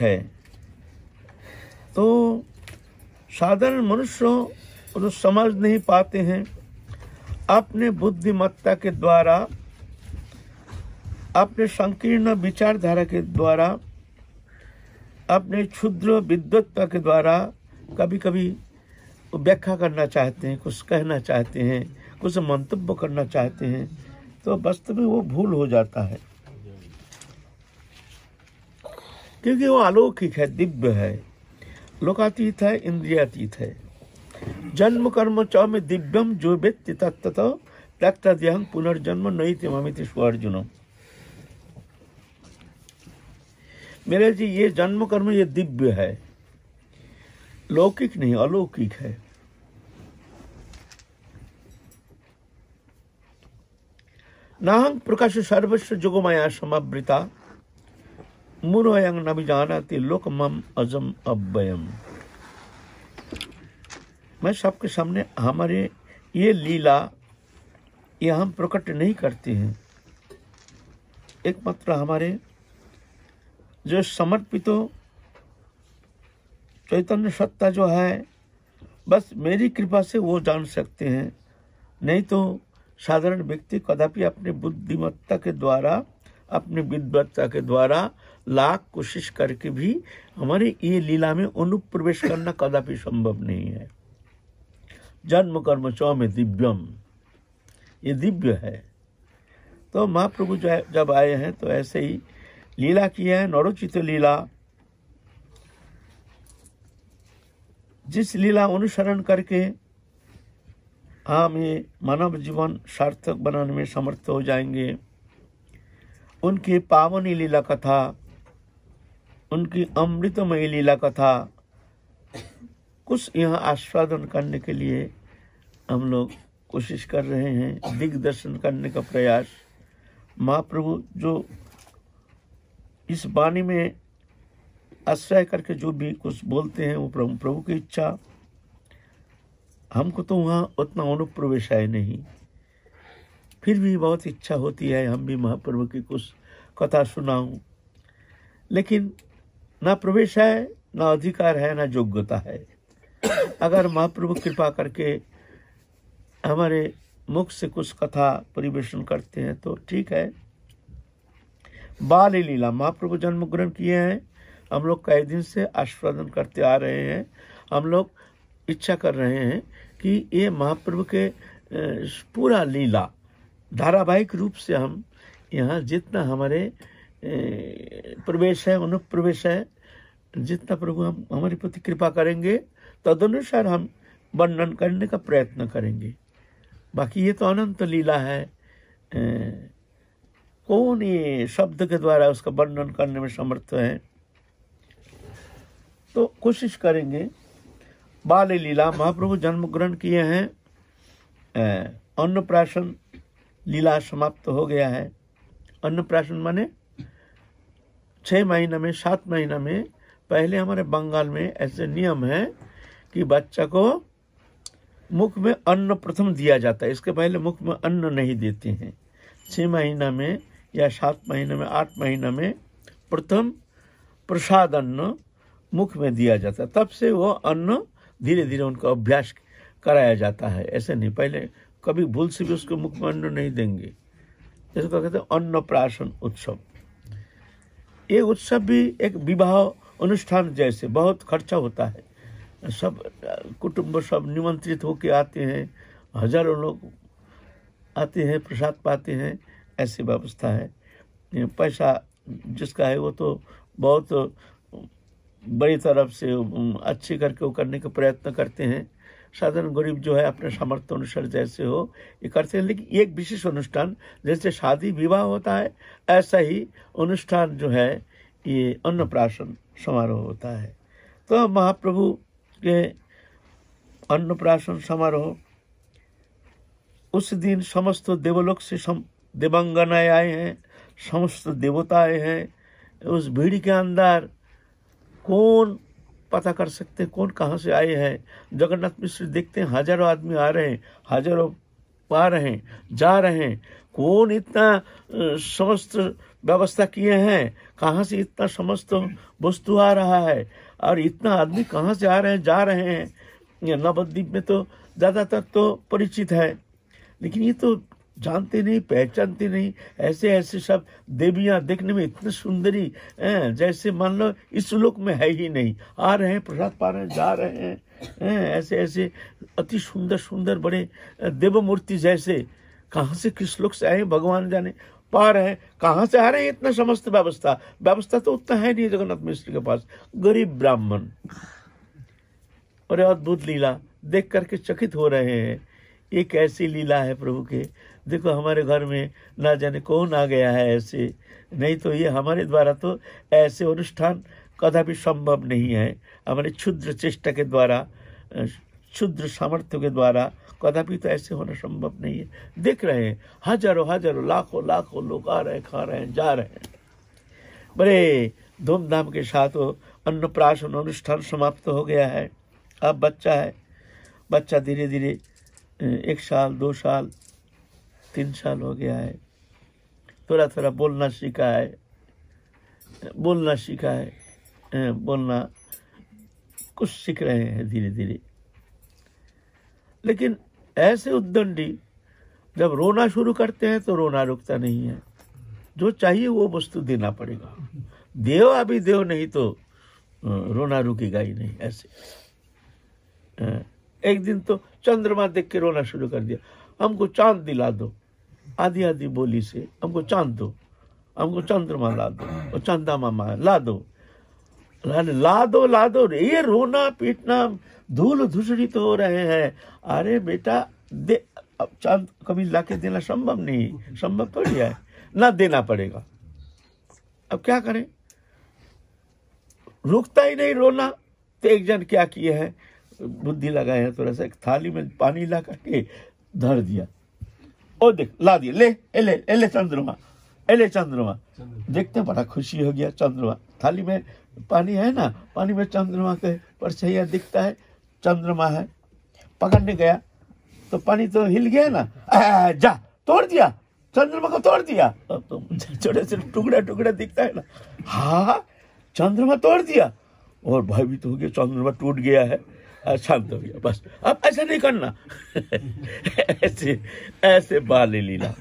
है तो साधारण मनुष्यों जो समझ नहीं पाते हैं अपने बुद्धिमत्ता के द्वारा अपने संकीर्ण विचारधारा के द्वारा अपने क्षुद्र विद्वत्ता के द्वारा कभी कभी व्याख्या करना चाहते हैं कुछ कहना चाहते हैं कुछ मंतव्य करना चाहते हैं तो वस्तु में वो भूल हो जाता है क्योंकि वो अलौकिक है दिव्य है लोकातीत है इंद्रियातीत है जन्म कर्म चौ में दिव्यम जो व्यक्ति तत्त त्यक्त पुनर्जन्म नहीं थे ममित सुअर्जुन मेरे जी ये जन्म कर्म ये दिव्य है लौकिक नहीं अलौकिक है नाहं प्रकाश सर्वस्व जुगमाया समावृता मुरोयंग मुरयंग न लोक मम अजम अव्ययम मैं सबके सामने हमारे ये लीला ये हम प्रकट नहीं करते हैं एकमात्र हमारे जो समर्पित चैतन्य सत्ता जो है बस मेरी कृपा से वो जान सकते हैं नहीं तो साधारण व्यक्ति कदापि अपने बुद्धिमत्ता के द्वारा अपनी विद्वत्ता के द्वारा लाख कोशिश करके भी हमारे ये लीला में अनुप्रवेश करना कदापि संभव नहीं है जन्म कर्म चौ में दिव्यम ये दिव्य है तो महाप्रभु जब आए हैं तो ऐसे ही लीला की है नरोचित लीला जिस लीला अनुसरण करके हम ये मानव जीवन सार्थक बनाने में समर्थ हो जाएंगे उनकी पावनी लीला कथा उनकी अमृतमय लीला कथा कुछ यहाँ आस्वादन करने के लिए हम लोग कोशिश कर रहे हैं दिग्दर्शन करने का प्रयास महाप्रभु जो इस वाणी में आश्रय करके जो भी कुछ बोलते हैं वो प्रभु प्रभु की इच्छा हमको तो वहाँ उतना अनुप्रवेश है नहीं फिर भी बहुत इच्छा होती है हम भी महाप्रभु की कुछ कथा सुनाऊं लेकिन ना प्रवेश है ना अधिकार है ना योग्यता है अगर महाप्रभु कृपा करके हमारे मुख से कुछ कथा परिवेशन करते हैं तो ठीक है बाल लीला महाप्रभु जन्म ग्रहण किए हैं हम लोग कई दिन से आस्वादन करते आ रहे हैं हम लोग इच्छा कर रहे हैं कि ये महाप्रभु के पूरा लीला धारावाहिक रूप से हम यहाँ जितना हमारे प्रवेश है अनुप्रवेश है जितना प्रभु हम हमारे प्रति कृपा करेंगे तदनुसार हम वर्णन करने का प्रयत्न करेंगे बाकी ये तो अनंत लीला है कौन ये शब्द के द्वारा उसका वर्णन करने में समर्थ है तो कोशिश करेंगे बाल लीला महाप्रभु जन्म ग्रहण किए हैं अन्नप्राशन लीला समाप्त हो गया है अन्नप्राशन माने छः महीने में सात महीने में पहले हमारे बंगाल में ऐसे नियम है कि बच्चा को मुख में अन्न प्रथम दिया जाता है इसके पहले मुख में अन्न नहीं देते हैं छः महीना में या सात महीने में आठ महीने में प्रथम प्रसाद अन्न मुख में दिया जाता है तब से वो अन्न धीरे धीरे उनका अभ्यास कराया जाता है ऐसे नहीं पहले कभी भूल से भी उसको मुख में अन्न नहीं देंगे इसको कहते हैं प्राशन उत्सव ये उत्सव भी एक विवाह अनुष्ठान जैसे बहुत खर्चा होता है सब कुटुंब सब निमंत्रित होके आते हैं हजारों लोग आते हैं प्रसाद पाते हैं ऐसी व्यवस्था है पैसा जिसका है वो तो बहुत बड़ी तरफ से अच्छी करके वो करने का प्रयत्न करते हैं साधारण गरीब जो है अपने सामर्थ्य अनुसार जैसे हो ये करते हैं लेकिन एक विशेष अनुष्ठान जैसे शादी विवाह होता है ऐसा ही अनुष्ठान जो है ये अन्नप्राशन समारोह होता है तो महाप्रभु के अन्नप्राशन समारोह उस दिन समस्त देवलोक से सम देवांगनाएँ आए हैं समस्त देवता आए हैं उस भीड़ के अंदर कौन पता कर सकते हैं कौन कहाँ से आए हैं जगन्नाथ मिश्र देखते हैं हजारों आदमी आ रहे हैं हजारों पा रहे हैं जा रहे हैं कौन इतना समस्त व्यवस्था किए हैं कहाँ से इतना समस्त वस्तु आ रहा है और इतना आदमी कहाँ से आ रहे हैं जा रहे हैं नवद्वीप में तो ज़्यादातर तो परिचित है लेकिन ये तो जानते नहीं पहचानते नहीं ऐसे ऐसे सब देवियाँ देखने में इतनी सुंदरी जैसे मान लो इस लोक में है ही नहीं आ रहे हैं प्रसाद पा रहे हैं जा रहे हैं ऐसे ऐसे अति सुंदर सुंदर बड़े देव मूर्ति जैसे कहाँ से किस लोक से आए भगवान जाने पा रहे हैं कहाँ से आ रहे हैं इतना समस्त व्यवस्था व्यवस्था तो उतना है नहीं जगन्नाथ मिश्र के पास गरीब ब्राह्मण और अद्भुत लीला देख करके चकित हो रहे हैं ये कैसी लीला है प्रभु के देखो हमारे घर में ना जाने कौन आ गया है ऐसे नहीं तो ये हमारे द्वारा तो ऐसे अनुष्ठान कदापि संभव नहीं है हमारे क्षुद्र चेष्टा के द्वारा क्षुद्र सामर्थ्य के द्वारा कदापि तो ऐसे होना संभव नहीं है देख रहे हैं हजारों हजारों लाखों लाखों लोग आ रहे हैं खा रहे हैं जा रहे हैं बड़े धूमधाम के साथ वो अन्नप्राशन अनुष्ठान समाप्त हो गया है अब बच्चा है बच्चा धीरे धीरे एक साल दो साल तीन साल हो गया है थोड़ा थोड़ा बोलना सीखा है बोलना सीखा है बोलना कुछ सीख रहे हैं धीरे धीरे लेकिन ऐसे उद्दंडी जब रोना शुरू करते हैं तो रोना रुकता नहीं है जो चाहिए वो वस्तु देना पड़ेगा देव अभी देव नहीं तो रोना रुकेगा ही नहीं ऐसे एक दिन तो चंद्रमा देख के रोना शुरू कर दिया हमको चांद दिला दो आधी आधी बोली से हमको चांद दो हमको चंद्रमा ला दो और चंदा मामा ला दो ला दो ला दो ये रोना पीटना धूल तो हो रहे हैं अरे बेटा दे अब चांद कभी ला के देना संभव नहीं संभव थोड़ी है ना देना पड़ेगा अब क्या करें रुकता ही नहीं रोना तो एक जन क्या किए हैं बुद्धि लगाए हैं थोड़ा सा एक थाली में पानी ला करके धर दिया ओ देख ला दिया ले एले एले चंद्रमा एले चंद्रमा देखते बड़ा खुशी हो गया चंद्रमा थाली में पानी है ना पानी में चंद्रमा के परछैया दिखता है चंद्रमा है पकड़ने गया तो पानी तो हिल गया ना जा तोड़ दिया चंद्रमा को तोड़ दिया तो, तो छोटे से टुकड़ा टुकड़ा दिखता है ना हा चंद्रमा तोड़ दिया और भयभीत हो गया चंद्रमा टूट गया है शांत हो गया बस अब ऐसा नहीं करना ऐसे ऐसे बाल लीला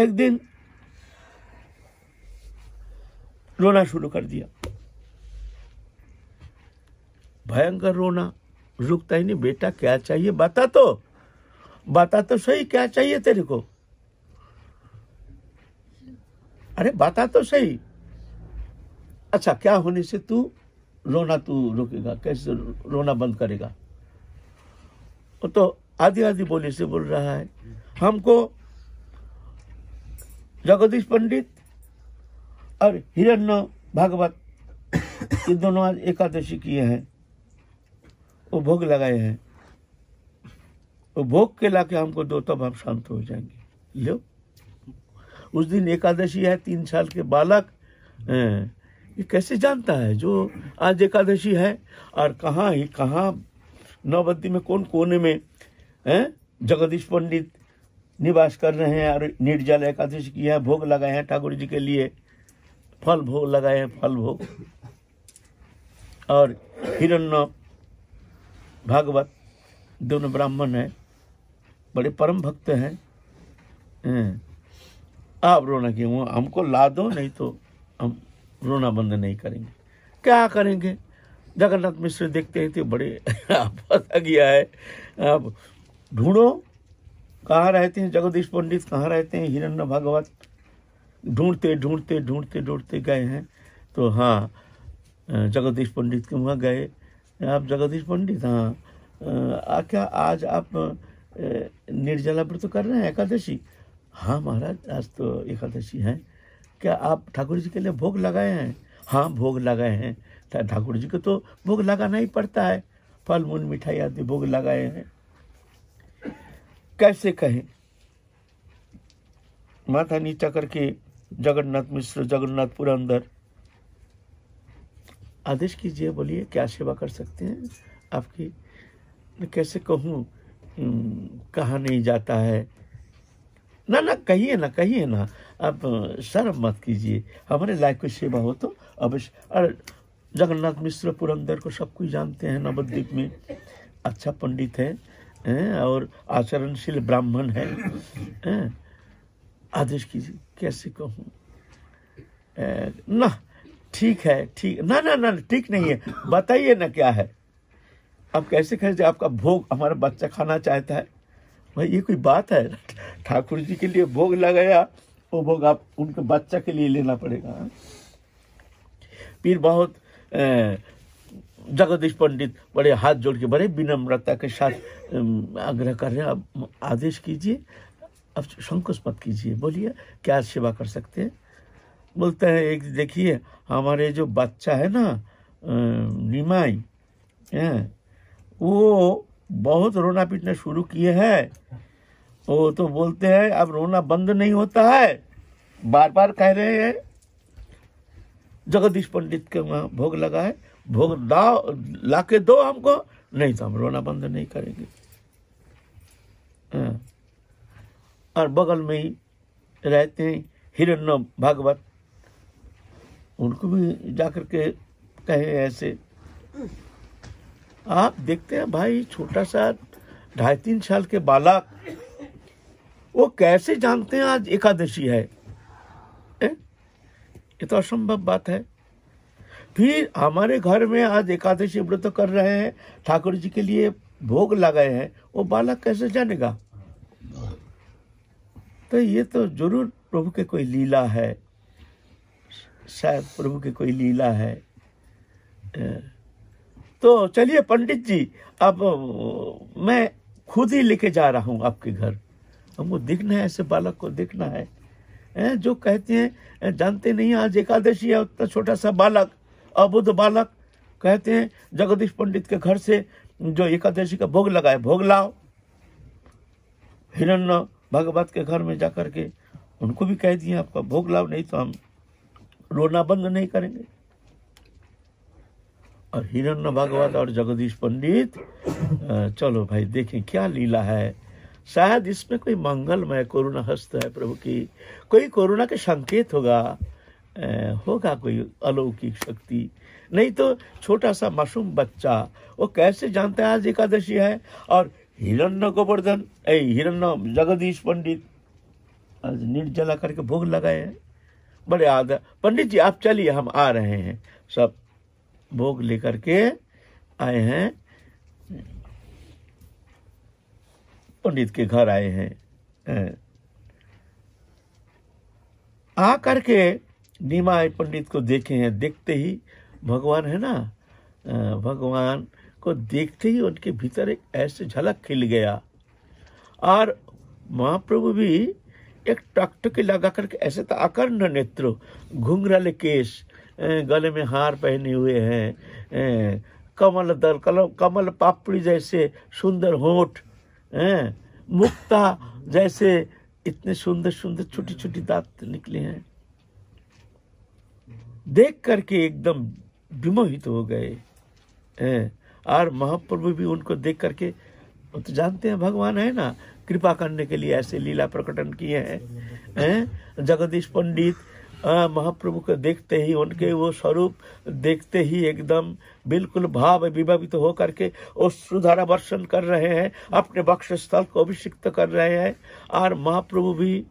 एक दिन रोना शुरू कर दिया भयंकर रोना रुकता ही नहीं बेटा क्या चाहिए बता तो बता तो सही क्या चाहिए तेरे को अरे बता तो सही अच्छा क्या होने से तू रोना तू रुकेगा कैसे रोना बंद करेगा वो तो आधी आधी बोले से बोल रहा है हमको जगदीश पंडित और हिरण्य भागवत ये दोनों आज एकादशी किए हैं उपभोग भोग लगाए हैं उपभोग भोग के लाके हमको दो तब हम शांत हो जाएंगे लो उस दिन एकादशी है तीन साल के बालक ये कैसे जानता है जो आज एकादशी है और कहाँ ही कहाँ नौबद्दी में कौन कोने में हैं जगदीश पंडित निवास कर रहे हैं और निर्जल एकादशी की है भोग लगाए हैं ठाकुर जी के लिए फल भोग लगाए हैं फल भोग और हिरण्य भागवत दोनों ब्राह्मण हैं बड़े परम भक्त हैं आप रोना क्यों हमको ला दो नहीं तो हम रोना बंद नहीं करेंगे क्या करेंगे जगन्नाथ मिश्र देखते हैं तो बड़े पता गया है आप ढूंढो कहाँ रहते हैं जगदीश पंडित कहाँ रहते हैं हिरण्य भागवत ढूंढते ढूंढते ढूंढते ढूंढते गए हैं तो हाँ जगदीश पंडित के वहाँ गए आप जगदीश पंडित हाँ आ, क्या आज आप निर्जला व्रत तो कर रहे हैं एकादशी हाँ महाराज आज तो एकादशी है क्या आप ठाकुर जी के लिए भोग लगाए हैं हाँ भोग लगाए हैं ठाकुर जी को तो भोग लगाना ही पड़ता है फल मूल मिठाई आदि भोग लगाए हैं कैसे कहें माथा नीचा करके जगन्नाथ मिश्र जगन्नाथ पुरंदर आदेश कीजिए बोलिए क्या सेवा कर सकते हैं आपकी मैं कैसे कहूँ हम्म, कहा नहीं जाता है ना ना कहिए ना कहिए ना आप शर्म मत कीजिए हमारे लायक कोई सेवा हो तो अवश्य और जगन्नाथ मिश्र पुरंदर को सब कुछ जानते हैं नवद्वीप में अच्छा पंडित है, और आचरणशील ब्राह्मण है, है आदेश कीजिए कैसे कहूँ ना ठीक है ठीक ना ना ना ठीक नहीं है बताइए ना क्या है आप कैसे कैसे आपका भोग हमारा बच्चा खाना चाहता है भाई ये कोई बात है ठाकुर जी के लिए भोग लगाया वो भोग आप उनके बच्चा के लिए लेना पड़ेगा फिर बहुत जगदीश पंडित बड़े हाथ जोड़ के बड़े विनम्रता के साथ आग्रह कर रहे हैं आप आदेश कीजिए अब संकोच मत कीजिए बोलिए क्या सेवा कर सकते हैं बोलते हैं एक देखिए हमारे जो बच्चा है ना निमाई है वो बहुत रोना पीटना शुरू किए हैं वो तो बोलते हैं अब रोना बंद नहीं होता है बार बार कह रहे हैं जगदीश पंडित के वहाँ भोग लगा है भोग दाओ ला के दो हमको नहीं तो हम रोना बंद नहीं करेंगे और बगल में ही रहते हैं हिरण्य भागवत उनको भी जाकर के कहे ऐसे आप देखते हैं भाई छोटा सा ढाई तीन साल के बालक वो कैसे जानते हैं आज एकादशी है ये तो असंभव बात है फिर हमारे घर में आज एकादशी व्रत कर रहे हैं ठाकुर जी के लिए भोग लगाए हैं वो बालक कैसे जानेगा तो ये तो जरूर प्रभु के कोई लीला है शायद प्रभु की कोई लीला है तो चलिए पंडित जी अब मैं खुद ही लेके जा रहा हूँ आपके घर हमको देखना है ऐसे बालक को देखना है जो कहते हैं जानते नहीं आज एकादशी है उतना छोटा सा बालक अबुद्ध बालक कहते हैं जगदीश पंडित के घर से जो एकादशी का भोग लगाए भोग लाओ हिरण्य भगवत के घर में जाकर के उनको भी कह दिए आपका भोग लाओ नहीं तो हम रोना बंद नहीं करेंगे और हिरण्य भगवत और जगदीश पंडित चलो भाई देखें क्या लीला है शायद इसमें कोई मंगलमय कोरोना हस्त है प्रभु की कोई कोरोना के संकेत होगा होगा कोई अलौकिक शक्ति नहीं तो छोटा सा मासूम बच्चा वो कैसे जानता है आज एकादशी है और हिरण्य गोवर्धन ऐ हिरण्य जगदीश पंडित आज निर्जला करके भोग लगाए हैं बड़े आदर पंडित जी आप चलिए हम आ रहे हैं सब भोग लेकर के आए हैं पंडित के घर आए हैं आ करके निमाए पंडित को देखे हैं देखते ही भगवान है ना भगवान को देखते ही उनके भीतर एक ऐसे झलक खिल गया और महाप्रभु भी एक टकटकी लगा करके ऐसे तो अकर्ण नेत्र घुंघराले केश गले में हार पहने हुए हैं कमल दल कलम कमल पापड़ी जैसे सुंदर होठ मुक्ता जैसे इतने सुंदर सुंदर छोटी छोटी दांत निकले हैं देख करके एकदम विमोहित हो गए और महाप्रभु भी उनको देख करके वो तो जानते हैं भगवान है ना कृपा करने के लिए ऐसे लीला प्रकटन किए हैं जगदीश पंडित महाप्रभु को देखते ही उनके वो स्वरूप देखते ही एकदम बिल्कुल भाव विभावित होकर के वो सुधारा वर्षण कर रहे हैं अपने वक्ष स्थल को अभिषिक्त कर रहे हैं और महाप्रभु भी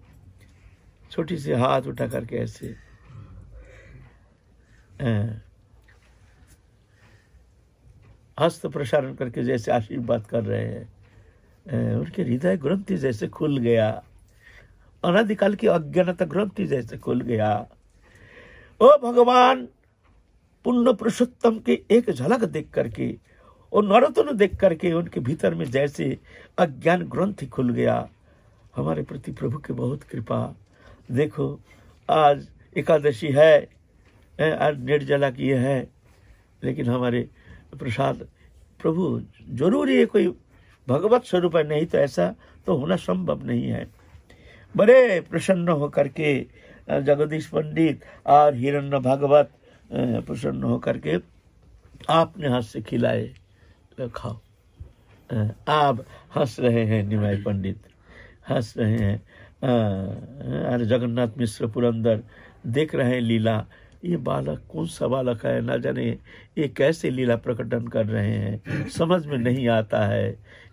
छोटी सी हाथ उठा करके ऐसे हस्त प्रसारण करके जैसे आशीर्वाद कर रहे हैं उनके हृदय ग्रंथि जैसे खुल गया अनाधिकाल की अज्ञानता ग्रंथि जैसे खुल गया ओ भगवान पुण्य पुरुषोत्तम की एक झलक देख करके और नरतन देख करके उनके भीतर में जैसे अज्ञान ग्रंथ खुल गया हमारे प्रति प्रभु की बहुत कृपा देखो आज एकादशी है आज निर्जला की है लेकिन हमारे प्रसाद प्रभु जरूरी है कोई भगवत स्वरूप है नहीं तो ऐसा तो होना संभव नहीं है बड़े प्रसन्न होकर के जगदीश पंडित और हिरण्य भगवत प्रसन्न होकर के आपने हाथ से खिलाए तो खाओ आप हंस रहे हैं निमाय पंडित हंस रहे हैं अरे जगन्नाथ मिश्र पुरंदर देख रहे हैं लीला ये बालक कौन सा बालक है ना जाने ये कैसे लीला प्रकटन कर रहे हैं समझ में नहीं आता है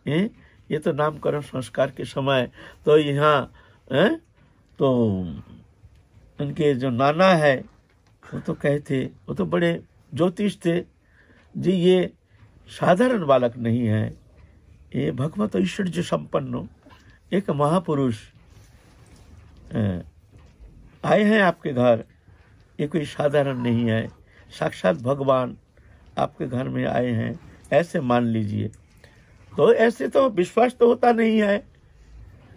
ए? ये तो नामकरण संस्कार के समय तो यहाँ तो इनके जो नाना है वो तो कहे थे वो तो बड़े ज्योतिष थे जी ये साधारण बालक नहीं है ये भगवत ईश्वर्य संपन्न एक महापुरुष आए हैं आपके घर ये कोई साधारण नहीं है साक्षात भगवान आपके घर में आए हैं ऐसे मान लीजिए तो ऐसे तो विश्वास तो होता नहीं है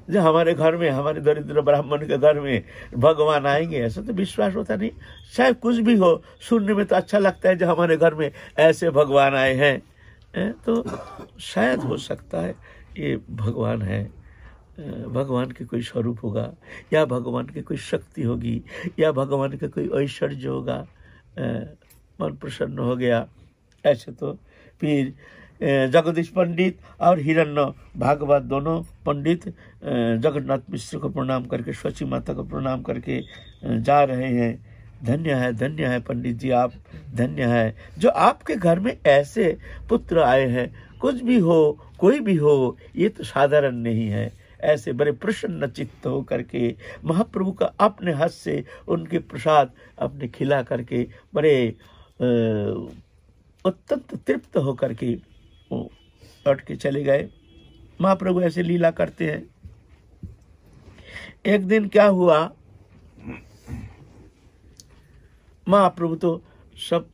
जो हमारे घर में हमारे दरिद्र ब्राह्मण के घर में भगवान आएंगे ऐसा तो विश्वास होता नहीं चाहे कुछ भी हो सुनने में तो अच्छा लगता है जो हमारे घर में ऐसे भगवान आए हैं तो शायद हो सकता है ये भगवान है भगवान के कोई स्वरूप होगा या भगवान की कोई शक्ति होगी या भगवान का कोई ऐश्वर्य होगा मन प्रसन्न हो गया ऐसे तो फिर जगदीश पंडित और हिरण्य भागवत दोनों पंडित जगन्नाथ मिश्र को प्रणाम करके स्वच्छी माता को प्रणाम करके जा रहे हैं धन्य है धन्य है पंडित जी आप धन्य है जो आपके घर में ऐसे पुत्र आए हैं कुछ भी हो कोई भी हो ये तो साधारण नहीं है ऐसे बड़े प्रसन्न चित्त हो करके महाप्रभु का अपने हाथ से उनके प्रसाद अपने खिला करके बड़े अत्यंत तृप्त होकर के वो लौट के चले गए महाप्रभु ऐसे लीला करते हैं एक दिन क्या हुआ महाप्रभु तो सब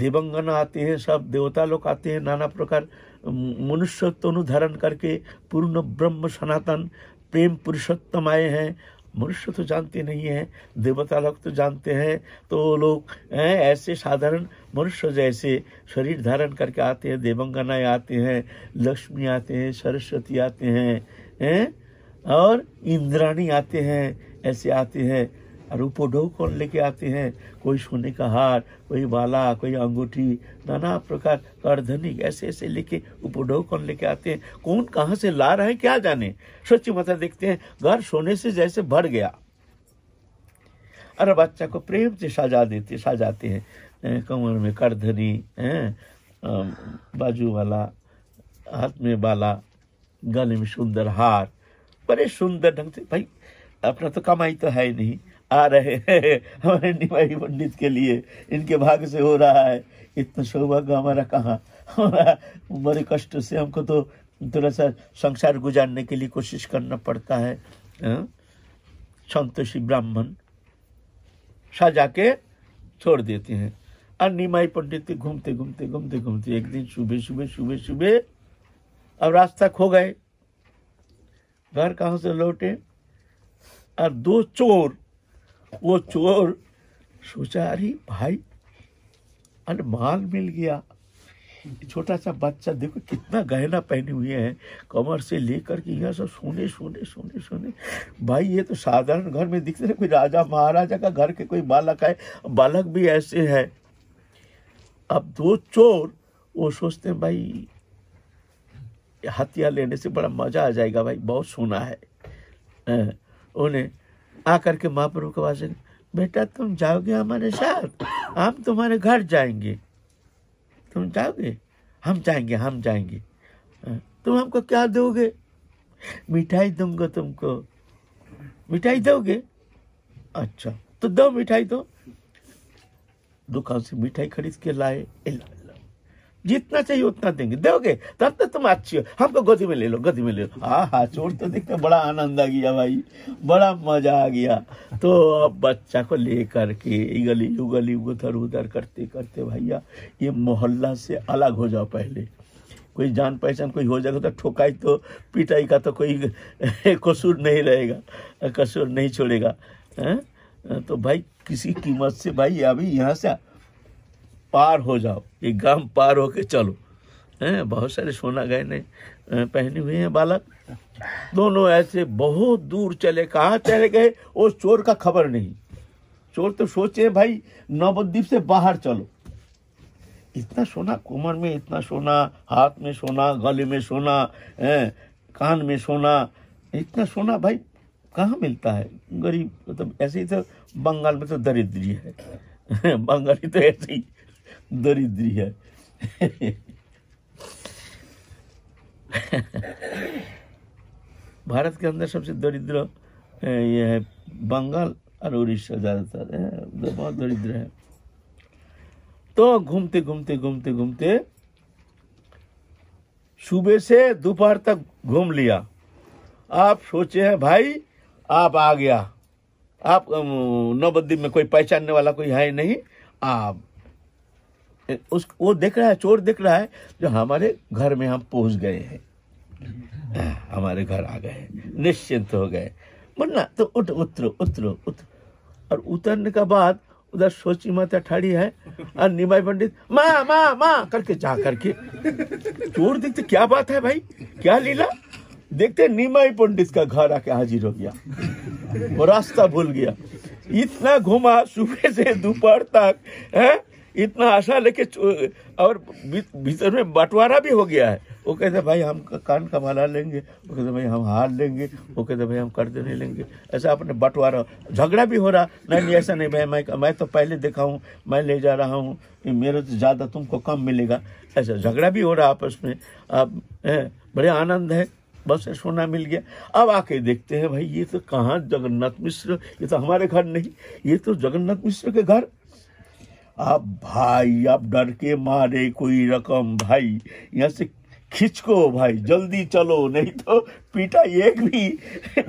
देवंगन आते हैं सब देवता लोग आते हैं नाना प्रकार मनुष्यत्व अनुधारण करके पूर्ण ब्रह्म सनातन प्रेम पुरुषोत्तम आए हैं मनुष्य तो जानते नहीं है देवता लोग तो जानते हैं तो वो लोग हैं ऐसे साधारण मनुष्य जैसे शरीर धारण करके आते हैं देवंगनाएँ आते हैं लक्ष्मी आते हैं सरस्वती आते हैं हैं और इंद्राणी आते हैं ऐसे आते हैं ढो कौन लेके आते हैं कोई सोने का हार कोई बाला कोई अंगूठी नाना प्रकार अर्धनिक ऐसे ऐसे लेके उपडो कौन लेके आते हैं कौन कहाँ से ला रहे है क्या जाने सोची माता देखते हैं घर सोने से जैसे भर गया अरे बच्चा को प्रेम से सजा देते सजाते हैं कमर में करधनी है बाजू वाला हाथ में बाला गले में सुंदर हार बड़े सुंदर ढंग से भाई अपना तो कमाई तो है नहीं आ रहे हैं हमारे निमाई पंडित के लिए इनके भाग से हो रहा है इतना सौभाग्य हमारा कहाँ बड़े कष्ट से हमको तो थोड़ा सा संसार गुजारने के लिए कोशिश करना पड़ता है हाँ? संतोषी ब्राह्मण सजा के छोड़ देते हैं और निमाई पंडित घूमते घूमते घूमते घूमते एक दिन सुबह सुबह सुबह सुबह अब रास्ता खो गए घर कहाँ से लौटे और दो चोर वो चोर सोचा अरे भाई अरे माल मिल गया छोटा सा बच्चा देखो कितना गहना पहने हुए हैं कमर से लेकर के यह सब सोने सोने सोने सोने भाई ये तो साधारण घर में दिखते ना कोई राजा महाराजा का घर के कोई बालक है बालक भी ऐसे है अब दो चोर वो सोचते हैं भाई हथियार लेने से बड़ा मजा आ जाएगा भाई बहुत सोना है उन्हें आकर के महाप्रभु के पास बेटा तुम जाओगे हमारे साथ हम तुम्हारे घर जाएंगे तुम जाओगे हम जाएंगे हम जाएंगे तुम हमको क्या दोगे मिठाई दूंगो तुमको मिठाई दोगे अच्छा तो दो मिठाई दो दुकान से मिठाई खरीद के लाए लाए जितना चाहिए उतना देंगे दोगे तब तो तुम अच्छी हो हमको गोदी में ले लो गोदी में ले लो हाँ हाँ चोर तो देखते बड़ा आनंद आ गया भाई बड़ा मजा आ गया तो अब बच्चा को ले करके गली उगली उधर उधर करते करते भैया ये मोहल्ला से अलग हो जाओ पहले कोई जान पहचान कोई हो जाएगा तो ठोकाई तो पिटाई का तो कोई कसूर नहीं रहेगा कसूर नहीं छोड़ेगा तो भाई किसी कीमत से भाई अभी यहाँ से पार हो जाओ ये गम पार होके चलो हैं बहुत सारे सोना गहने पहने हुए हैं बालक दोनों ऐसे बहुत दूर चले कहाँ चले गए उस चोर का खबर नहीं चोर तो सोचे भाई नवद्वीप से बाहर चलो इतना सोना कोमर में इतना सोना हाथ में सोना गले में सोना है कान में सोना इतना सोना भाई कहाँ मिलता है गरीब मतलब तो ऐसे ही तो बंगाल में तो दरिद्री है बंगाली तो ऐसे ही दरिद्री है भारत के अंदर सबसे दरिद्र ये है बंगाल और उड़ीसा ज़्यादातर है बहुत दरिद्र है तो घूमते घूमते घूमते घूमते सुबह से दोपहर तक घूम लिया आप सोचे हैं भाई आप आ गया आप नवद्वीप में कोई पहचानने वाला कोई है नहीं आप उस वो देख रहा है चोर देख रहा है जो हमारे घर में हम पहुंच गए हैं हमारे घर आ गए निश्चिंत हो गए बोलना तो उठ उतरो उतरो उतर और उतरने का बाद उधर सोची माता ठाड़ी है और निमाई पंडित माँ माँ माँ करके जा करके चोर देखते क्या बात है भाई क्या लीला देखते निमाई पंडित का घर आके हाजिर हो गया वो रास्ता भूल गया इतना घुमा सुबह से दोपहर तक है इतना आशा लेके और भीतर में बंटवारा भी हो गया है वो कहते भाई हम कान का माला लेंगे वो कहते भाई हम हार लेंगे वो कहते भाई हम कर्ज नहीं लेंगे ऐसा अपने बंटवारा झगड़ा भी हो रहा नहीं नहीं ऐसा नहीं भाई मैं मैं तो पहले देखा हूँ मैं ले जा रहा हूँ मेरे तो ज़्यादा तुमको कम मिलेगा ऐसा झगड़ा भी हो रहा आपस में अब बड़े आनंद है बस सोना मिल गया अब आके देखते हैं भाई ये तो कहाँ जगन्नाथ मिश्र ये तो हमारे घर नहीं ये तो जगन्नाथ मिश्र के घर अब भाई आप डर के मारे कोई रकम भाई यहाँ से खिंचको भाई जल्दी चलो नहीं तो पिटाई एक भी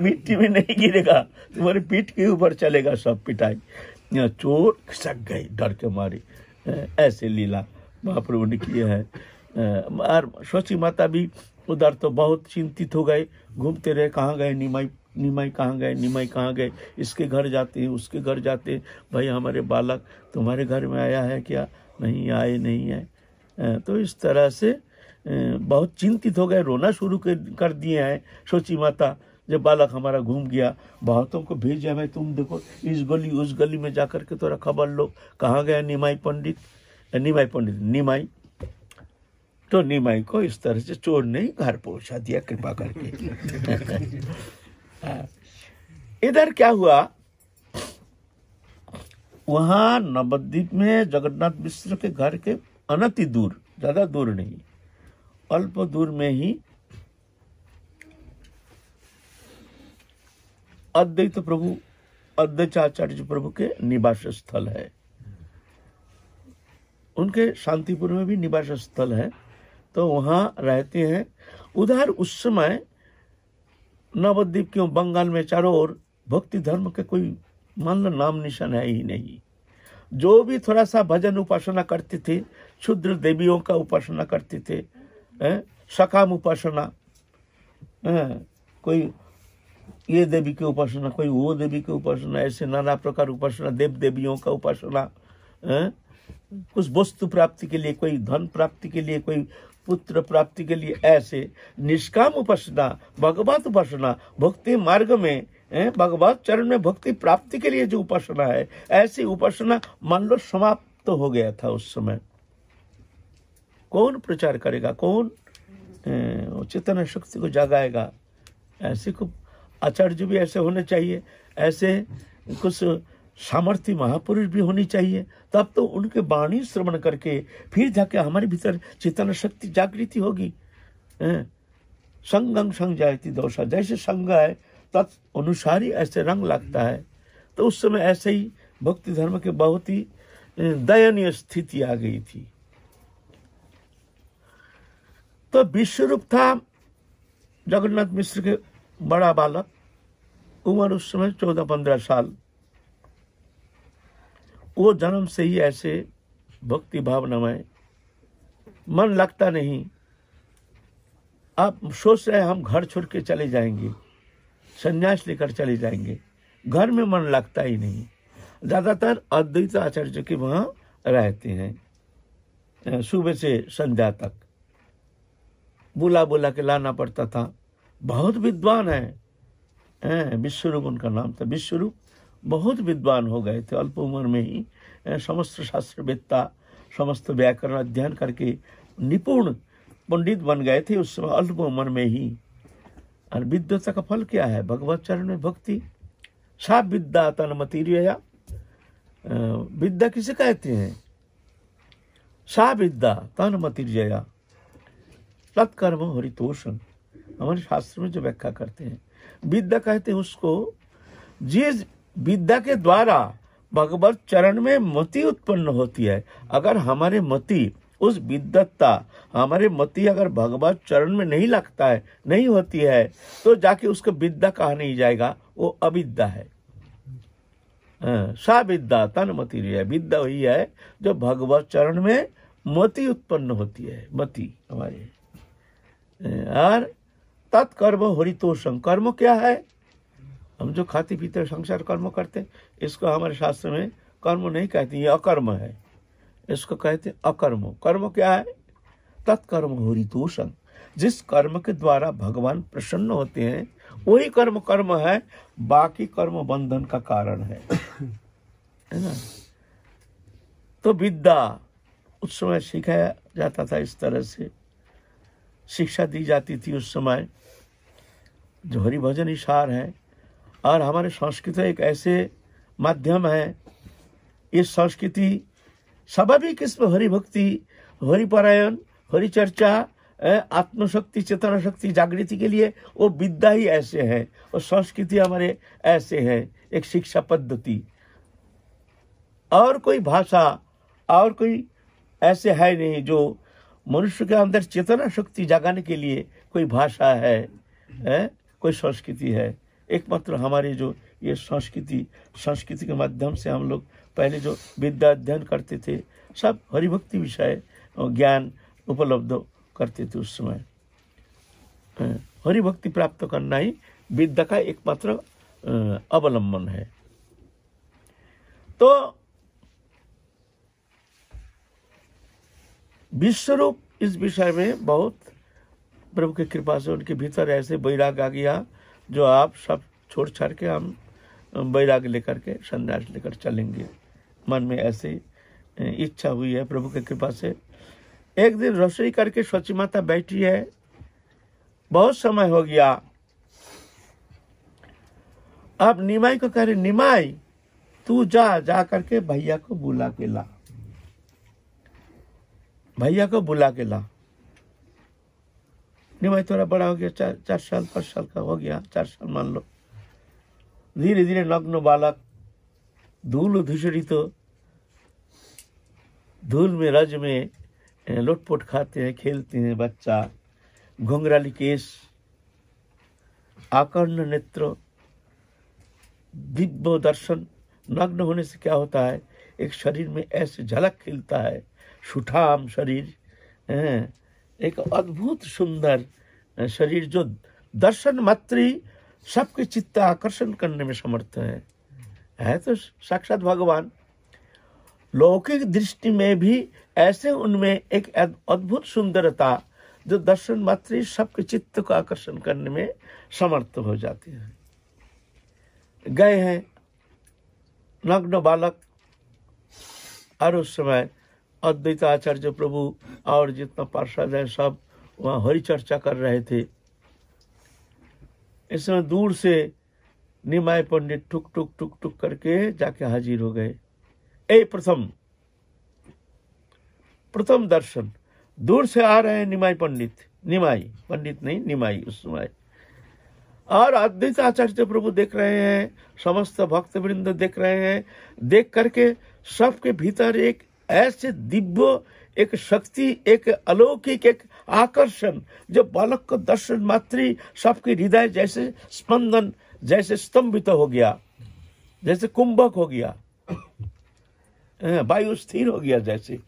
मिट्टी में नहीं गिरेगा तुम्हारी पीठ के ऊपर चलेगा सब पिटाई यहाँ चोर खिसक गए डर के मारे ऐसे लीला महाप्रभु ने किया है और शची माता भी उधर तो बहुत चिंतित हो गए घूमते रहे कहाँ गए निमाई निमाई कहाँ गए निमाई कहाँ गए इसके घर जाते हैं उसके घर जाते हैं भाई हमारे बालक तुम्हारे घर में आया है क्या नहीं आए नहीं आए तो इस तरह से बहुत चिंतित हो गए रोना शुरू कर दिए हैं सोची माता जब बालक हमारा घूम गया बहुतों को भेजा भाई तुम देखो इस गली उस गली में जाकर के थोड़ा खबर लो कहाँ गया निमाई पंडित निमाई पंडित निमाई तो निमाई को इस तरह से चोर ने घर पहुंचा दिया कृपा करके हाँ। इधर क्या हुआ वहां नवद्वीप में जगन्नाथ मिश्र के घर के अनति दूर ज्यादा दूर नहीं अल्प दूर में ही अद्वैत प्रभु अद्वैत आचार्य प्रभु के निवास स्थल है उनके शांतिपुर में भी निवास स्थल है तो वहां रहते हैं उधर उस समय नवद्वीप क्यों बंगाल में चारों ओर भक्ति धर्म के कोई मान लो नाम निशान है ही नहीं जो भी थोड़ा सा भजन उपासना करते थे क्षुद्र देवियों का उपासना करते थे सकाम उपासना कोई ये देवी की उपासना कोई वो देवी की उपासना ऐसे नाना प्रकार उपासना देव देवियों का उपासना कुछ वस्तु प्राप्ति के लिए कोई धन प्राप्ति के लिए कोई पुत्र प्राप्ति के लिए ऐसे निष्काम उपासना भगवत उपासना भक्ति मार्ग में भगवत चरण में भक्ति प्राप्ति के लिए जो उपासना है ऐसी उपासना मान लो समाप्त तो हो गया था उस समय कौन प्रचार करेगा कौन चेतन शक्ति को जगाएगा ऐसे को आचार्य भी ऐसे होने चाहिए ऐसे कुछ सामर्थ्य महापुरुष भी होनी चाहिए तब तो उनके वाणी श्रवण करके फिर जाके हमारे भीतर चेतन शक्ति जागृति होगी संगम संग जाती दोषा जैसे संग है तत् अनुसार ही ऐसे रंग लगता है तो उस समय ऐसे ही भक्ति धर्म के बहुत ही दयनीय स्थिति आ गई थी तो विश्व रूप था जगन्नाथ मिश्र के बड़ा बालक उम्र उस समय चौदह पंद्रह साल वो जन्म से ही ऐसे भक्ति में मन लगता नहीं आप सोच रहे हम घर छोड़ के चले जाएंगे संन्यास लेकर चले जाएंगे घर में मन लगता ही नहीं ज़्यादातर अद्वैत आचार्य के वहां रहते हैं सुबह से संध्या तक बुला बुला के लाना पड़ता था बहुत विद्वान है विश्वरूप उनका नाम था विश्वरूप बहुत विद्वान हो गए थे अल्प उम्र में ही समस्त वेत्ता समस्त व्याकरण अध्ययन करके निपुण पंडित बन गए थे उस समय अल्प उम्र में ही और विद्वता का फल क्या है भगवत चरण में भक्ति सा विद्या तनमतीर्या विद्या किसे कहते हैं सा विद्या तनमतीर्या तत्कर्म हरितोषण हमारे शास्त्र में जो व्याख्या करते हैं विद्या कहते हैं उसको जिस विद्या के द्वारा भगवत चरण में मति उत्पन्न होती है अगर हमारे मति उस विद्वत्ता हमारे मति अगर भगवत चरण में नहीं लगता है नहीं होती है तो जाके उसको विद्या कहा नहीं जाएगा वो अविद्या है हाँ, सा विद्या तन मति है विद्या वही है जो भगवत चरण में मति उत्पन्न होती है मति हमारे हाँ, और तत्कर्म हरितोषम कर्म क्या है हम जो खाते पीते संसार कर्म करते इसको हमारे शास्त्र में कर्म नहीं कहते ये अकर्म है इसको कहते अकर्म कर्म क्या है तत्कर्म हो रितोषण जिस कर्म के द्वारा भगवान प्रसन्न होते हैं वही कर्म कर्म है बाकी कर्म बंधन का कारण है है ना तो विद्या उस समय सिखाया जाता था इस तरह से शिक्षा दी जाती थी उस समय जो हरिभजन इशार है और हमारे संस्कृति एक ऐसे माध्यम है ये संस्कृति स्वाभाविक इसमें हरि भक्ति हरिपरायण हरिचर्चा आत्मशक्ति चेतना शक्ति जागृति के लिए वो विद्या ही ऐसे है और संस्कृति हमारे ऐसे है एक शिक्षा पद्धति और कोई भाषा और कोई ऐसे है नहीं जो मनुष्य के अंदर चेतना शक्ति जगाने के लिए कोई भाषा है, है कोई संस्कृति है एकमात्र हमारी जो ये संस्कृति संस्कृति के माध्यम से हम लोग पहले जो विद्या अध्ययन करते थे सब हरिभक्ति विषय ज्ञान उपलब्ध करते थे उस समय हरिभक्ति प्राप्त करना ही विद्या का एकमात्र अवलंबन है तो विश्वरूप इस विषय में बहुत प्रभु की कृपा से उनके भीतर ऐसे बैराग आ गया जो आप सब छोड़ छाड़ के हम बैराग लेकर के संन्यास लेकर चलेंगे मन में ऐसी इच्छा हुई है प्रभु की कृपा से एक दिन रसोई करके स्वच्छ माता बैठी है बहुत समय हो गया अब निमाई को कह रहे निमाई तू जा जा करके भैया को बुला के ला भैया को बुला के ला निभाई थोड़ा बड़ा हो गया चार चार साल पाँच साल का हो गया चार साल मान लो ধীরে ধীরে নগ্ন বালাক ধুল ধূসরিত धूल में रज में लोटपोट खाते हैं खेलते हैं बच्चा घुंघराली केश आकर्ण नेत्र दिव्य दर्शन नग्न होने से क्या होता है एक शरीर में ऐसे झलक खिलता है सुठाम शरीर एक अद्भुत सुंदर शरीर जो दर्शन मात्र ही सबके चित्त आकर्षण करने में समर्थ है है तो साक्षात भगवान लौकिक दृष्टि में भी ऐसे उनमें एक अद्भुत सुंदरता जो दर्शन मात्र ही सबके चित्त को आकर्षण करने में समर्थ हो जाती है गए हैं नग्न बालक और उस समय अद्वैत आचार्य प्रभु और जितना पार्षद है सब वहाँ हरि चर्चा कर रहे थे इस समय दूर से निमाय पंडित ठुक ठुक ठुक ठुक करके जाके हाजिर हो गए ए प्रथम प्रथम दर्शन दूर से आ रहे हैं निमाय पंडित निमाई पंडित नहीं निमाई उस समय और अद्वित आचार्य प्रभु देख रहे हैं समस्त भक्त वृंद देख रहे हैं देख करके सबके भीतर एक ऐसे दिव्य एक शक्ति एक अलौकिक एक आकर्षण जो बालक को दर्शन मात्र सबके हृदय जैसे स्पंदन जैसे स्तंभित हो गया जैसे कुंभक हो गया वायु स्थिर हो गया जैसे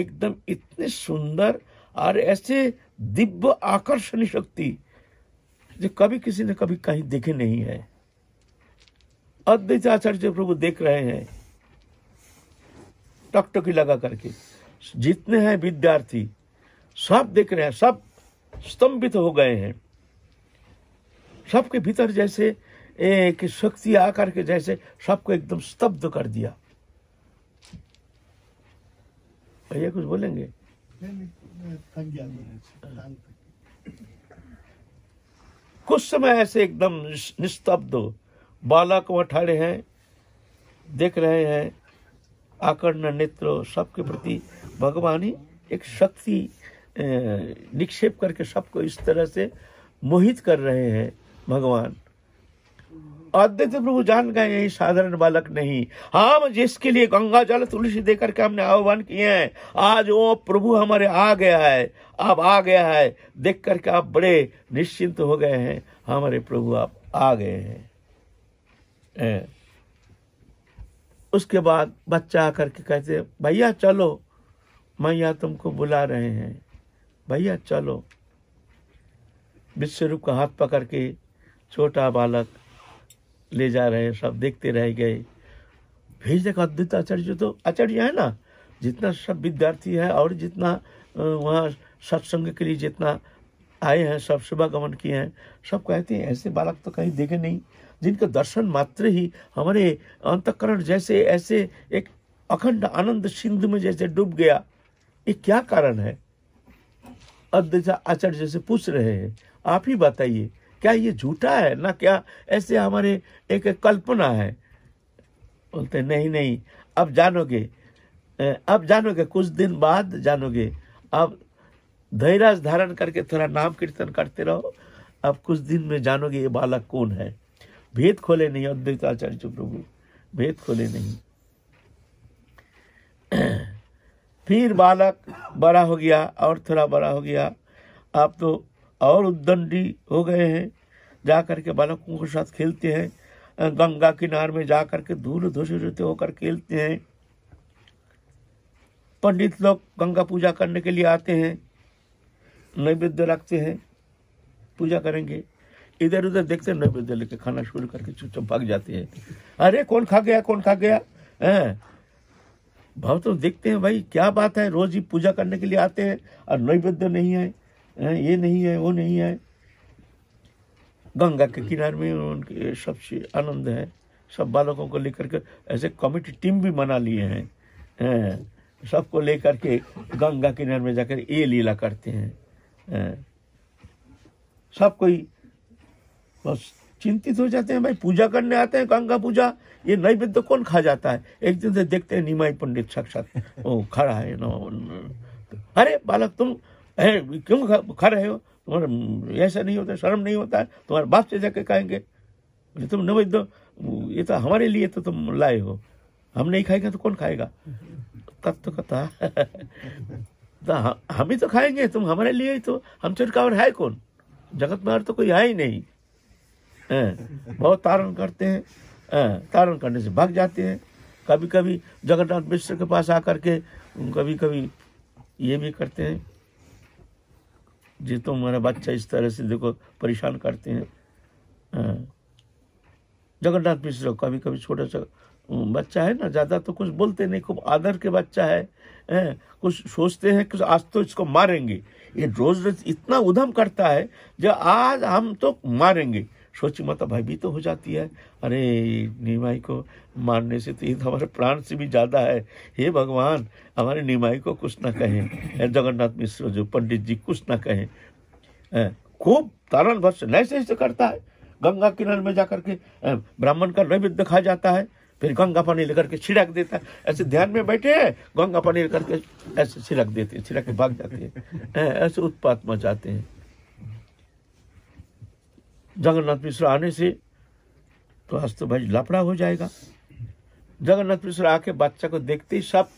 एकदम इतने सुंदर और ऐसे दिव्य आकर्षण शक्ति जो कभी किसी ने कभी कहीं देखे नहीं है अद्वित आचार्य प्रभु देख रहे हैं टकटकी लगा करके जितने हैं विद्यार्थी सब देख रहे हैं सब स्तंभित हो गए हैं सबके भीतर जैसे एक शक्ति आकर के जैसे सबको एकदम स्तब्ध कर दिया भैया कुछ बोलेंगे कुछ समय ऐसे एकदम निस्तब्ध बालक वहां ठड़े हैं देख रहे हैं आकर्ण नेत्र सबके प्रति भगवान ही एक शक्ति निक्षेप करके सबको इस तरह से मोहित कर रहे हैं भगवान अद्वैत प्रभु जान गए यही साधारण बालक नहीं हम हाँ, जिसके लिए गंगा जल तुलसी देकर के हमने आह्वान किए हैं आज वो प्रभु हमारे आ गया है आप आ गया है देख करके आप बड़े निश्चिंत हो गए हैं हमारे प्रभु आप आ गए हैं उसके बाद बच्चा आकर के कहते भैया चलो मैया तुमको बुला रहे हैं भैया चलो विश्वरूप का हाथ पकड़ के छोटा बालक ले जा रहे सब देखते रह गए भेज देखा अद्वित आचार्य तो आचार्य है ना जितना सब विद्यार्थी है और जितना वहाँ सत्संग के लिए जितना आए हैं सब शुभागमन किए हैं सब कहते हैं ऐसे बालक तो कहीं देखे नहीं जिनका दर्शन मात्र ही हमारे अंतकरण जैसे ऐसे एक अखंड आनंद सिंधु में जैसे डूब गया ये क्या कारण है अद्वैता आचार्य जैसे पूछ रहे हैं आप ही बताइए क्या ये झूठा है ना क्या ऐसे हमारे एक कल्पना है बोलते नहीं नहीं अब जानोगे अब जानोगे कुछ दिन बाद जानोगे अब धैर्य धारण करके थोड़ा नाम कीर्तन करते रहो अब कुछ दिन में जानोगे ये बालक कौन है भेद खोले नहीं अद्वैताचार्य प्रभु भेद खोले नहीं फिर बालक बड़ा हो गया और थोड़ा बड़ा हो गया आप तो और उद्दंडी हो गए हैं जा करके बालकों के साथ खेलते हैं गंगा किनार में जा करके धूल धूते होकर खेलते हैं पंडित लोग गंगा पूजा करने के लिए आते हैं नैवेद्य रखते हैं पूजा करेंगे इधर उधर देखते नहीं बेचते लेके खाना शुरू करके चुपचाप भाग जाते हैं अरे कौन खा गया कौन खा गया है भाव तो देखते हैं भाई क्या बात है रोज ही पूजा करने के लिए आते हैं और नैवेद्य नहीं है ये नहीं है वो नहीं है गंगा के किनारे में उनके सबसे आनंद है सब बालकों को लेकर के ऐसे कमेटी टीम भी मना लिए हैं सबको लेकर के गंगा किनारे में जाकर ये लीला करते हैं सब कोई बस चिंतित हो जाते हैं भाई पूजा करने आते हैं गंगा पूजा ये नैवेद्य कौन खा जाता है एक दिन से देखते हैं निमाई पंडित साक्षात ओ खड़ा है नो, अरे बालक तुम है क्यों खा, रहे हो तुम्हारा ऐसा नहीं होता शर्म नहीं होता है तुम्हारे बाप से जाके खाएंगे तुम नैवेद्य ये तो हमारे लिए तो तुम लाए हो हम नहीं खाएंगे तो कौन खाएगा कब तो कथा तो हम ही तो खाएंगे तुम हमारे लिए ही तो हम छुटकावर है कौन जगत में और तो कोई है ही नहीं बहुत तारण करते हैं तारण करने से भाग जाते हैं कभी कभी जगन्नाथ मिश्र के पास आकर के कभी कभी ये भी करते हैं जी तो मेरा बच्चा इस तरह से देखो परेशान करते हैं जगन्नाथ मिश्र कभी कभी छोटा सा बच्चा है ना ज़्यादा तो कुछ बोलते नहीं खूब आदर के बच्चा है ए, कुछ सोचते हैं कि आज तो इसको मारेंगे ये रोज रोज इतना उधम करता है जो आज हम तो मारेंगे सोची माता भयभीत तो हो जाती है अरे निमाई को मारने से तो ये तो हमारे प्राण से भी ज़्यादा है हे भगवान हमारे निमाई को कुछ ना कहें जगन्नाथ मिश्र जो पंडित जी कुछ ना कहें खूब तारण से नैसे ऐसे करता है गंगा किनारे में जाकर के ब्राह्मण का नैवेद्य खा जाता है फिर गंगा पानी लेकर के छिड़क देता है ऐसे ध्यान में बैठे हैं गंगा पानी लेकर के ऐसे छिड़क देते हैं छिड़क के भाग जाते हैं ऐसे उत्पात मचाते हैं जगन्नाथ मिश्र आने से तो हस्त तो भाई लपड़ा हो जाएगा जगन्नाथ मिश्र आके बच्चा को देखते ही सब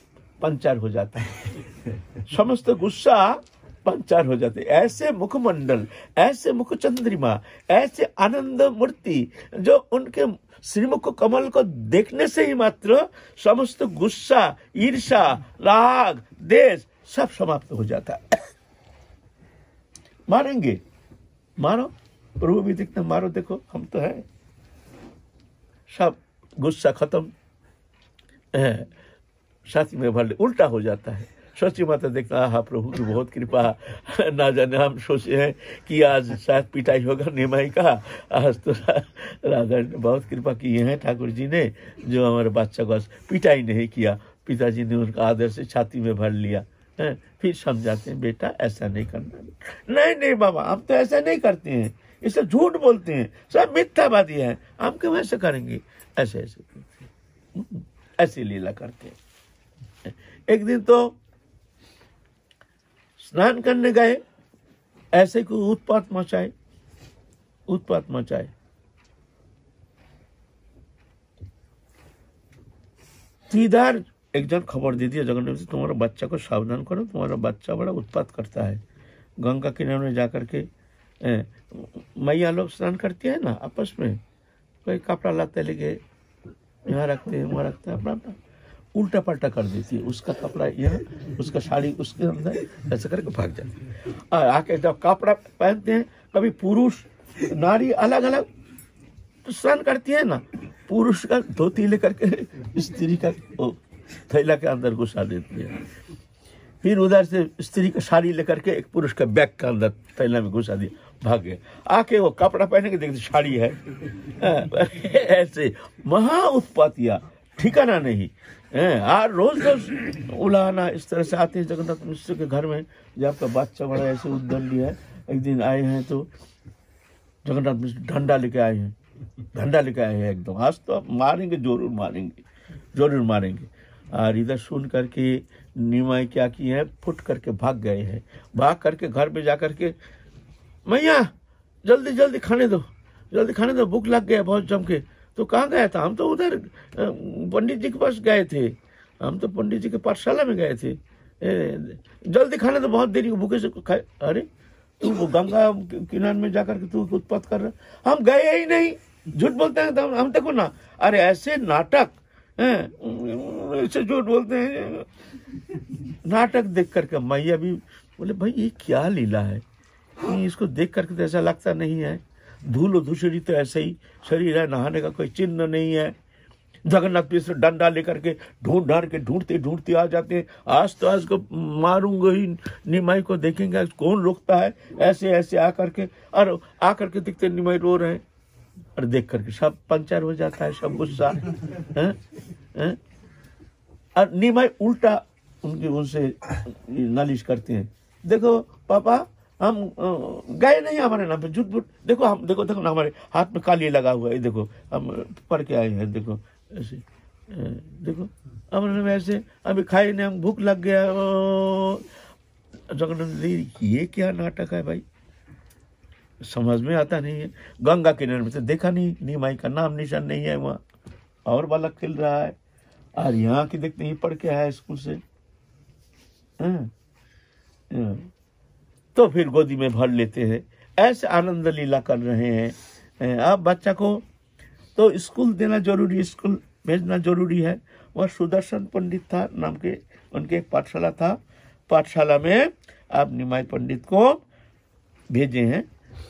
पंचर हो जाता है समस्त गुस्सा पंचर हो जाते ऐसे मुखमंडल ऐसे मुख चंद्रिमा ऐसे आनंद मूर्ति जो उनके श्रीमुख कमल को देखने से ही मात्र समस्त गुस्सा ईर्षा राग देश सब समाप्त हो जाता है मारेंगे मारो प्रभु भी देखते मारो देखो हम तो हैं सब गुस्सा खत्म साथी में भर उल्टा हो जाता है सची माता देखना हा प्रभु की बहुत कृपा ना जाने हम सोचे हैं कि आज शायद पिटाई होगा निमाई का आज तो राधा ने बहुत कृपा की है ठाकुर जी ने जो हमारे बादशाह को पिटाई नहीं किया पिताजी ने उनका आदर से छाती में भर लिया है फिर समझाते हैं बेटा ऐसा नहीं करना नहीं नहीं बाबा हम तो ऐसा नहीं करते हैं इसलिए झूठ बोलते हैं सब मिथ्यावादी है हम क्यों ऐसे करेंगे ऐसे ऐसे हम्म, ऐसी लीला करते हैं एक दिन तो स्नान करने गए ऐसे को उत्पात मचाए उत्पात मचाए सीधार एक जन खबर दे दिया जगन्नाथ तुम्हारा बच्चा को सावधान करो तुम्हारा बच्चा बड़ा उत्पात करता है गंगा किनारे में जाकर के मैया लोग स्नान करती है ना आपस में कोई कपड़ा लाते लेके यहाँ रखते हैं वहाँ रखते हैं अपना अपना उल्टा पल्टा कर देती है उसका कपड़ा यहाँ उसका साड़ी उसके अंदर ऐसा करके भाग जाती है और आके जब कपड़ा पहनते हैं कभी पुरुष नारी अलग अलग तो स्नान करती है ना पुरुष का धोती लेकर के स्त्री का थैला के अंदर घुसा देती है फिर उधर से स्त्री का साड़ी लेकर के एक पुरुष का बैग के अंदर थैला में घुसा दिया भाग गए आके वो कपड़ा पहने के देखते साड़ी है हाँ, ऐसे महा उत्पातिया ठिकाना नहीं और हाँ, रोज रोज उलाना इस तरह से आते हैं जगन्नाथ मिश्र के घर में जब आपका बच्चा बड़ा ऐसे उद्दंडी है एक दिन आए हैं तो जगन्नाथ मिश्र ढंडा लेके आए हैं ढंडा लेके आए हैं एकदम आज तो आप मारेंगे जरूर मारेंगे जरूर मारेंगे और इधर सुन करके निमाई क्या किए हैं फुट करके भाग गए हैं भाग करके घर में जा करके मैया जल्दी जल्दी खाने दो जल्दी खाने दो भूख लग गया बहुत जम के तो कहाँ गया था हम तो उधर पंडित जी के पास गए थे हम तो पंडित जी के पाठशाला में गए थे जल्दी खाने तो बहुत देरी भूखे से खाए अरे तू गंगा किनारे में जाकर के तू उत्पात कर रहा हम गए ही नहीं झूठ बोलते हैं तो हम देखो ना अरे ऐसे नाटक ऐसे झूठ बोलते हैं नाटक देख करके मैया भी बोले भाई ये क्या लीला है इसको देख करके तो ऐसा लगता नहीं है धूल और धूसरी तो ऐसे ही शरीर है नहाने का कोई चिन्ह नहीं है जगन्नाथ मिश्र डंडा लेकर के ढूंढ ढाड़ के ढूंढते ढूंढते आ जाते हैं आज तो आज को मारूंगा ही निमाई को देखेंगे कौन रोकता है ऐसे ऐसे आकर के और आकर के दिखते निमाई रो रहे हैं और देख करके सब पंचर हो जाता है सब गुस्सा और निमाई उल्टा उनकी उनसे नालिश करते हैं देखो पापा हम गए नहीं हमारे नाम पे झूठ बूट देखो हम देखो देखो ना हमारे हाथ में काली लगा हुआ है देखो हम पढ़ के आए हैं देखो ऐसे देखो हम ऐसे अभी खाए नहीं हम भूख लग गया जगन्नाथ ये क्या नाटक है भाई समझ में आता नहीं है गंगा किनारे में तो देखा नहीं माई का नाम निशान नहीं है वहाँ और बालक खेल रहा है और यहाँ की देखते ही पढ़ के आया स्कूल से हाँ।, हाँ। तो फिर गोदी में भर लेते हैं ऐसे आनंद लीला कर रहे हैं आप बच्चा को तो स्कूल देना जरूरी स्कूल भेजना जरूरी है वह सुदर्शन पंडित था नाम के उनके एक पाठशाला था पाठशाला में आप निमाय पंडित को भेजे हैं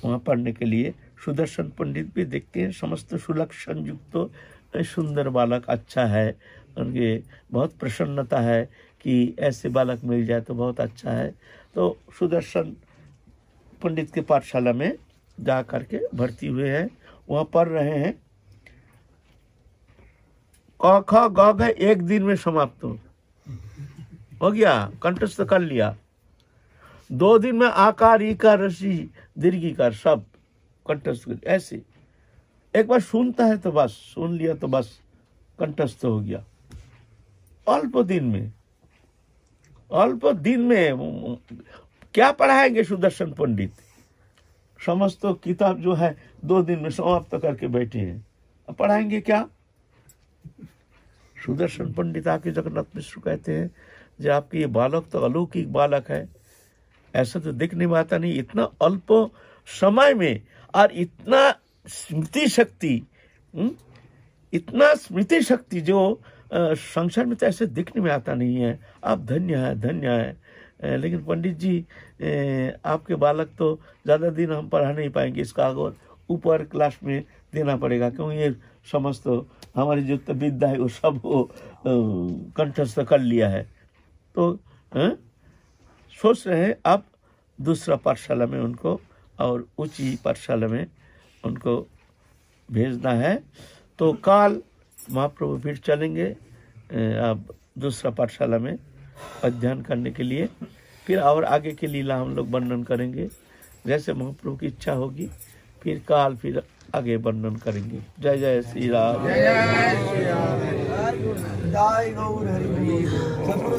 वहाँ पढ़ने के लिए सुदर्शन पंडित भी देखते हैं समस्त सुलक्षण युक्त तो सुंदर बालक अच्छा है उनके बहुत प्रसन्नता है कि ऐसे बालक मिल जाए तो बहुत अच्छा है तो सुदर्शन पंडित के पाठशाला में जा करके भर्ती हुए हैं वहाँ पढ़ रहे हैं क ख ग एक दिन में समाप्त हो हो गया कंठस्थ कर लिया दो दिन में आकार इकार रसी दीर्घिकार सब कंठस्थ ऐसे एक बार सुनता है तो बस सुन लिया तो बस कंठस्थ हो गया अल्प दिन में अल्प दिन में क्या पढ़ाएंगे सुदर्शन पंडित समस्त किताब जो है दो दिन में समाप्त तो करके बैठे हैं पढ़ाएंगे क्या सुदर्शन पंडित आके जगन्नाथ मिश्र कहते हैं जो आपके ये बालक तो अलौकिक बालक है ऐसा तो दिख में आता नहीं इतना अल्प समय में और इतना स्मृति शक्ति हम्म, इतना स्मृति शक्ति जो संसार में तो ऐसे दिखने में आता नहीं है आप धन्य है धन्य है लेकिन पंडित जी आपके बालक तो ज़्यादा दिन हम पढ़ा नहीं पाएंगे इसका अगर ऊपर क्लास में देना पड़ेगा क्योंकि ये समस्त हमारी जो विद्या है वो सब वो कंठस्थ कर लिया है तो हैं? सोच रहे हैं आप दूसरा पाठशाला में उनको और ऊंची पाठशाला में उनको भेजना है तो काल महाप्रभु फिर चलेंगे आप दूसरा पाठशाला में अध्ययन करने के लिए फिर और आगे की लीला हम लोग वर्णन करेंगे जैसे महाप्रभु की इच्छा होगी फिर काल फिर आगे वर्णन करेंगे जय जय श्री राम जय श्री राम